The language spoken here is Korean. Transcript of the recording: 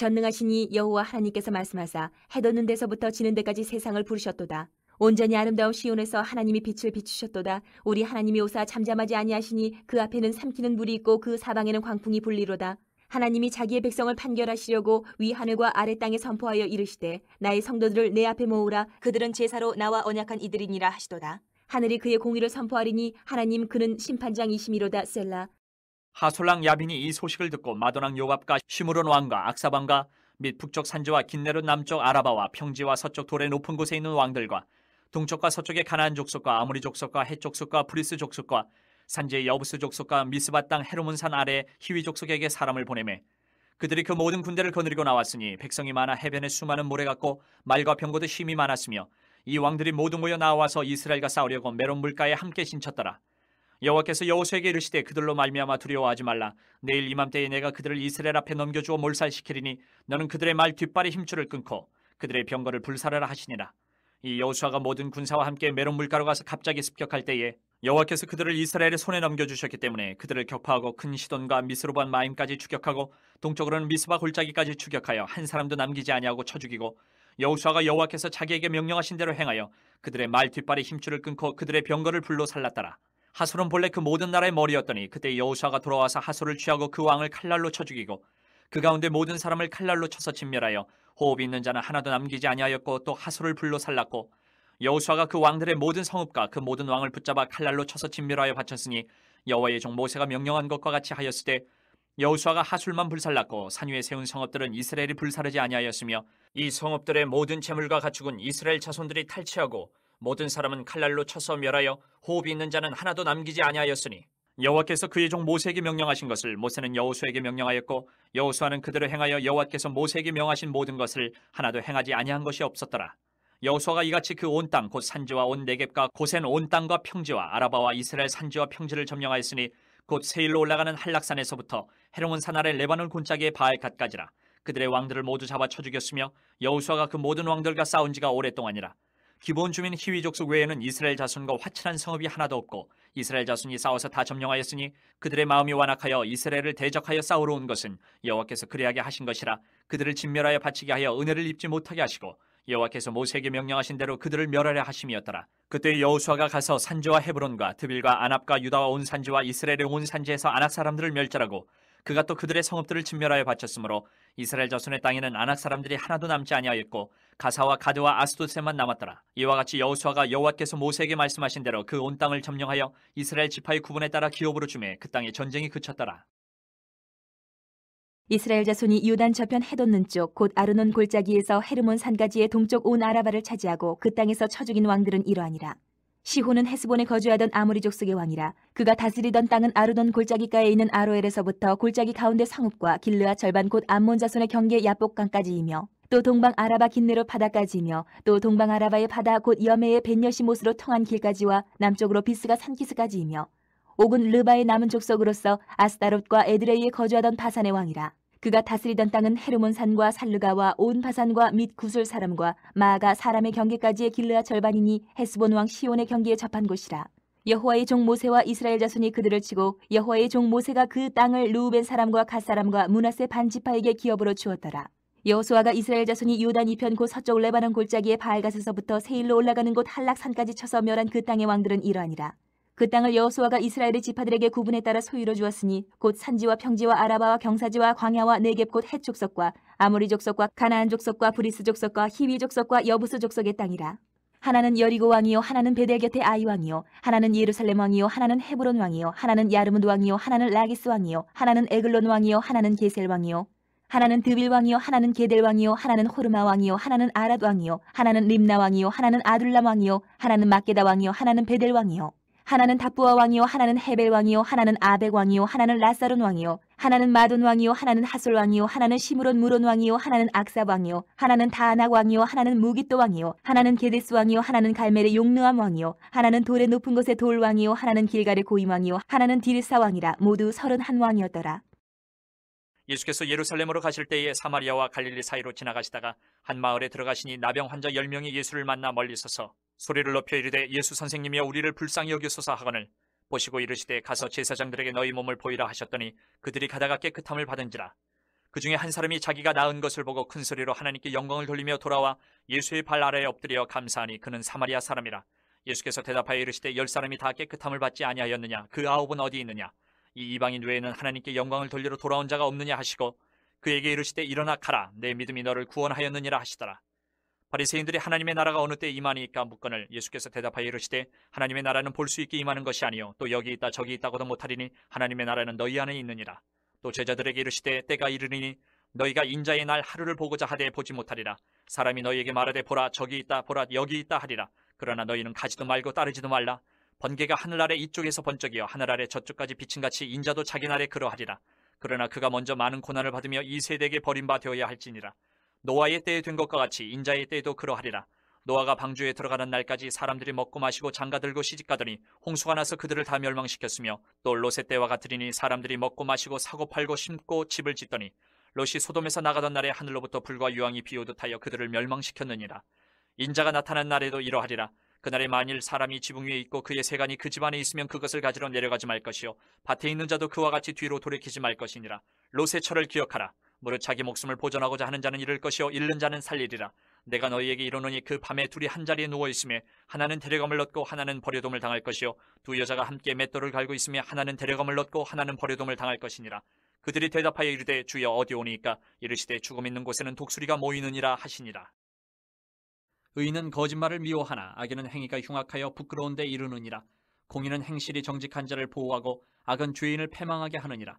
전능하시니 여호와 하나님께서 말씀하사 해돋는 데서부터 지는 데까지 세상을 부르셨도다. 온전히 아름다운 시온에서 하나님이 빛을 비추셨도다. 우리 하나님이 오사 잠잠하지 아니하시니 그 앞에는 삼키는 물이 있고 그 사방에는 광풍이 불리로다. 하나님이 자기의 백성을 판결하시려고 위 하늘과 아래 땅에 선포하여 이르시되 나의 성도들을 내 앞에 모으라 그들은 제사로 나와 언약한 이들이니라 하시도다. 하늘이 그의 공의를 선포하리니 하나님 그는 심판장이시미로다 셀라 하솔랑 야빈이 이 소식을 듣고 마도낭 요압과 시무론 왕과 악사방과 및 북쪽 산지와 긴네른 남쪽 아라바와 평지와 서쪽 돌의 높은 곳에 있는 왕들과 동쪽과 서쪽의 가나안 족속과 아무리 족속과 해 족속과 브리스 족속과 산지의 여부스 족속과 미스바 땅 헤르몬산 아래 히위 족속에게 사람을 보내매 그들이 그 모든 군대를 거느리고 나왔으니 백성이 많아 해변에 수많은 모래 같고 말과 병고도 힘이 많았으며 이 왕들이 모두 모여 나와서 이스라엘과 싸우려고 메론 물가에 함께 신쳤더라. 여호와께서 여호수에게 이르시되 그들로 말미암아 두려워하지 말라 내일 이맘때에 내가 그들을 이스라엘 앞에 넘겨주어 몰살시키리니 너는 그들의 말 뒷발의 힘줄을 끊고 그들의 병거를 불사하라 하시니라 이 여호수아가 모든 군사와 함께 메론 물가로 가서 갑자기 습격할 때에 여호와께서 그들을 이스라엘의 손에 넘겨주셨기 때문에 그들을 격파하고 큰 시돈과 미스로반 마임까지 추격하고 동쪽으로는 미스바 골짜기까지 추격하여 한 사람도 남기지 아니하고 쳐 죽이고 여호수아가 여호와께서 자기에게 명령하신 대로 행하여 그들의 말 뒷발의 힘줄을 끊고 그들의 병거를 불로 살랐더라. 하솔은 본래 그 모든 나라의 머리였더니 그때 여우수아가 돌아와서 하솔을 취하고 그 왕을 칼날로 쳐 죽이고 그 가운데 모든 사람을 칼날로 쳐서 진멸하여 호흡이 있는 자는 하나도 남기지 아니하였고 또 하솔을 불로 살랐고 여우수아가그 왕들의 모든 성읍과 그 모든 왕을 붙잡아 칼날로 쳐서 진멸하여 바쳤으니 여호와의 종 모세가 명령한 것과 같이 하였을 때여우수아가하솔만 불살랐고 산 위에 세운 성읍들은 이스라엘이 불사르지 아니하였으며 이 성읍들의 모든 재물과 가축은 이스라엘 자손들이 탈취하고 모든 사람은 칼날로 쳐서 멸하여 호흡이 있는 자는 하나도 남기지 아니하였으니 여호와께서 그의 종 모세에게 명령하신 것을 모세는 여호수에게 명령하였고 여호수아는 그대로 행하여 여호와께서 모세에게 명하신 모든 것을 하나도 행하지 아니한 것이 없었더라. 여호수아가 이같이 그 온 땅 곧 산지와 온내겝과 고센 온 땅과 평지와 아라바와 이스라엘 산지와 평지를 점령하였으니 곧 세일로 올라가는 한락산에서부터 헤롱은 산 아래 레바논 곤짜기의 바알갓까지라 그들의 왕들을 모두 잡아 쳐 죽였으며 여호수아가 그 모든 왕들과 싸운 지가 오랫동안이라 기본 주민 희위족속 외에는 이스라엘 자손과 화친한 성읍이 하나도 없고 이스라엘 자손이 싸워서 다 점령하였으니 그들의 마음이 완악하여 이스라엘을 대적하여 싸우러 온 것은 여호와께서 그리하게 하신 것이라 그들을 진멸하여 바치게 하여 은혜를 입지 못하게 하시고 여호와께서 모세에게 명령하신 대로 그들을 멸하려 하심이었더라. 그때 여호수아가 가서 산지와 헤브론과 드빌과 안압과 유다와 온 산지와 이스라엘의 온 산지에서 안악 사람들을 멸절하고 그가 또 그들의 성읍들을 진멸하여 바쳤으므로 이스라엘 자손의 땅에는 안악 사람들이 하나도 남지 아니하였고 가사와 가드와 아스도세만 남았더라. 이와 같이 여호수아가 여호와께서 모세에게 말씀하신 대로 그 온 땅을 점령하여 이스라엘 지파의 구분에 따라 기업으로 주매 그 땅에 전쟁이 그쳤더라. 이스라엘 자손이 유단 저편 해돋는 쪽 곧 아르논 골짜기에서 헤르몬 산가지의 동쪽 온 아라바를 차지하고 그 땅에서 쳐죽인 왕들은 이러하니라. 시호는 헤스본에 거주하던 아모리 족속의 왕이라 그가 다스리던 땅은 아르논 골짜기가에 있는 아로엘에서부터 골짜기 가운데 상읍과 길르아 절반 곧 암몬 자손의 경계 야복강까지이며 또 동방 아라바 긴내로 바다까지며 또 동방 아라바의 바다 곧 여매의 벤여시못으로 통한 길까지와 남쪽으로 비스가 산키스까지이며 옥은 르바의 남은 족속으로서 아스타롯과 에드레이에 거주하던 바산의 왕이라. 그가 다스리던 땅은 헤르몬산과 살르가와 온 바산과 및 구슬 사람과 마아가 사람의 경계까지의 길르아 절반이니 헤스본 왕 시온의 경계에 접한 곳이라. 여호와의 종 모세와 이스라엘 자손이 그들을 치고 여호와의 종 모세가 그 땅을 루우벤 사람과 갓 사람과 문하세 반지파에게 기업으로 주었더라. 여호수아가 이스라엘 자손이 요단 이편 곧 서쪽 레바논 골짜기에 바알갓에서부터 세일로 올라가는 곳 한락산까지 쳐서 멸한 그 땅의 왕들은 이러하니라. 그 땅을 여호수아가 이스라엘의 지파들에게 구분에 따라 소유로 주었으니 곧 산지와 평지와 아라바와 경사지와 광야와 내갭 곧해족석과 아모리 족석과 가나안 족석과 브리스 족석과 히위 족석과 여부스 족석의 땅이라. 하나는 여리고 왕이요 하나는 베델 곁의 아이 왕이요 하나는 예루살렘 왕이요 하나는 헤브론 왕이요 하나는 야르문드 왕이요 하나는 라기스 왕이요 하나는 에글론 왕이요 하나는 게셀 왕이요 하나는 드빌왕이요 하나는 게델왕이요 하나는 호르마왕이요 하나는 아랏왕이요 하나는 림나왕이요 하나는 아둘람왕이요 하나는 마케다왕이요 하나는 베델왕이요 하나는 다부아왕이요 하나는 헤벨왕이요 하나는 아벡왕이요 하나는 라사론왕이요 하나는 마돈왕이요 하나는 하솔왕이요 하나는 시므론 무론왕이요 하나는 악사왕이요 하나는 다나왕이요 아 하나는 무기또왕이요 하나는 게데스왕이요 하나는 갈멜의 용느암왕이요 하나는 돌의 높은 곳의 돌왕이요 하나는 길갈의 고임왕이요 하나는 디르사왕이라 모두 서른한 왕이었더라. 예수께서 예루살렘으로 가실 때에 사마리아와 갈릴리 사이로 지나가시다가 한 마을에 들어가시니 나병 환자 1 0명이 예수를 만나 멀리 서서 소리를 높여 이르되 예수 선생님이여 우리를 불쌍히 여기소서 하거늘 보시고 이르시되 가서 제사장들에게 너희 몸을 보이라 하셨더니 그들이 가다가 깨끗함을 받은지라 그 중에 한 사람이 자기가 낳은 것을 보고 큰 소리로 하나님께 영광을 돌리며 돌아와 예수의 발 아래에 엎드려 감사하니 그는 사마리아 사람이라 예수께서 대답하여 이르시되 열 사람이 다 깨끗함을 받지 아니하였느냐 그 아홉은 어디 있느냐 이 이방인 외에는 하나님께 영광을 돌리러 돌아온 자가 없느냐 하시고 그에게 이르시되 일어나 가라 내 믿음이 너를 구원하였느니라 하시더라. 바리새인들이 하나님의 나라가 어느 때 임하니까 묻건을 예수께서 대답하여 이르시되 하나님의 나라는 볼 수 있게 임하는 것이 아니요 또 여기 있다 저기 있다고도 못하리니 하나님의 나라는 너희 안에 있느니라. 또 제자들에게 이르시되 때가 이르리니 너희가 인자의 날 하루를 보고자 하되 보지 못하리라. 사람이 너희에게 말하되 보라 저기 있다 보라 여기 있다 하리라. 그러나 너희는 가지도 말고 따르지도 말라. 번개가 하늘 아래 이쪽에서 번쩍이어 하늘 아래 저쪽까지 비친같이 인자도 자기 날에 그러하리라. 그러나 그가 먼저 많은 고난을 받으며 이 세대에게 버림바 되어야 할지니라. 노아의 때에 된 것과 같이 인자의 때에도 그러하리라. 노아가 방주에 들어가는 날까지 사람들이 먹고 마시고 장가들고 시집가더니 홍수가 나서 그들을 다 멸망시켰으며 또 롯의 때와 같으리니 사람들이 먹고 마시고 사고 팔고 심고 집을 짓더니 롯이 소돔에서 나가던 날에 하늘로부터 불과 유황이 비오듯 하여 그들을 멸망시켰느니라. 인자가 나타난 날에도 이러하리라. 그날에 만일 사람이 지붕 위에 있고 그의 세간이 그 집안에 있으면 그것을 가지러 내려가지 말 것이요 밭에 있는 자도 그와 같이 뒤로 돌이키지 말 것이니라 롯의 철을 기억하라 무릇 자기 목숨을 보존하고자 하는 자는 잃을 것이요 잃는 자는 살리리라 내가 너희에게 이르노니 그 밤에 둘이 한 자리에 누워 있음에 하나는 데려감을 얻고 하나는 버려둠을 당할 것이요 두 여자가 함께 맷돌을 갈고 있음에 하나는 데려감을 얻고 하나는 버려둠을 당할 것이니라 그들이 대답하여 이르되 주여 어디 오니까 이르시되 죽음 있는 곳에는 독수리가 모이느니라 하시니라 의인은 거짓말을 미워하나 악인은 행위가 흉악하여 부끄러운 데 이르느니라. 공인은 행실이 정직한 자를 보호하고 악은 죄인을 패망하게 하느니라.